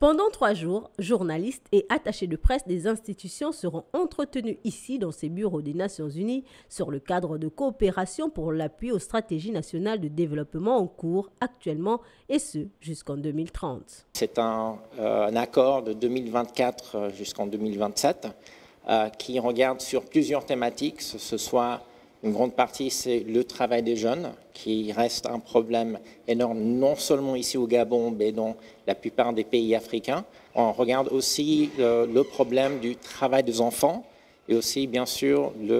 Pendant trois jours, journalistes et attachés de presse des institutions seront entretenus ici dans ces bureaux des Nations Unies sur le cadre de coopération pour l'appui aux stratégies nationales de développement en cours actuellement et ce jusqu'en 2030. C'est euh, un, accord de 2024 euh, jusqu'en 2027 euh, qui regarde sur plusieurs thématiques, ce soit une grande partie, c'est le travail des jeunes, qui reste un problème énorme, non seulement ici au Gabon, mais dans la plupart des pays africains. On regarde aussi euh, le problème du travail des enfants et aussi, bien sûr, du,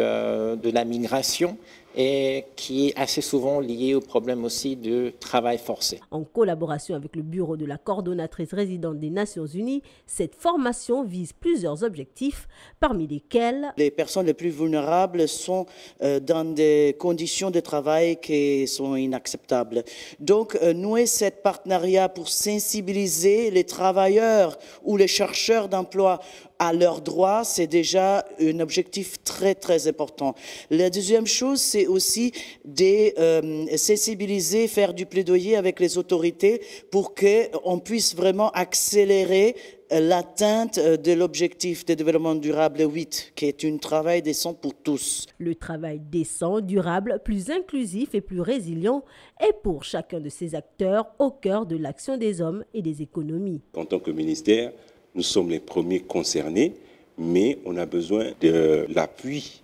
euh, de la migration et qui est assez souvent lié au problème aussi de travail forcé. En collaboration avec le bureau de la coordonnatrice résidente des Nations Unies, cette formation vise plusieurs objectifs, parmi lesquels... Les personnes les plus vulnérables sont euh, dans des conditions de travail qui sont inacceptables. Donc, euh, nouer ce partenariat pour sensibiliser les travailleurs ou les chercheurs d'emploi à leurs droits, c'est déjà un objectif très, très important. La deuxième chose, c'est aussi de euh, sensibiliser, faire du plaidoyer avec les autorités pour qu'on puisse vraiment accélérer l'atteinte euh, de l'objectif de développement durable 8, qui est un travail décent pour tous. Le travail décent, durable, plus inclusif et plus résilient est pour chacun de ces acteurs au cœur de l'action des hommes et des économies. En tant que ministère, nous sommes les premiers concernés, mais on a besoin de l'appui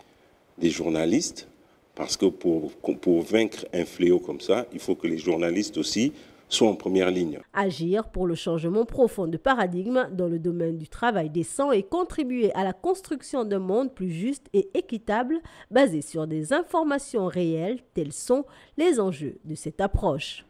des journalistes, parce que pour, vaincre un fléau comme ça, il faut que les journalistes aussi soient en première ligne. Agir pour le changement profond de paradigme dans le domaine du travail décent et contribuer à la construction d'un monde plus juste et équitable basé sur des informations réelles, tels sont les enjeux de cette approche.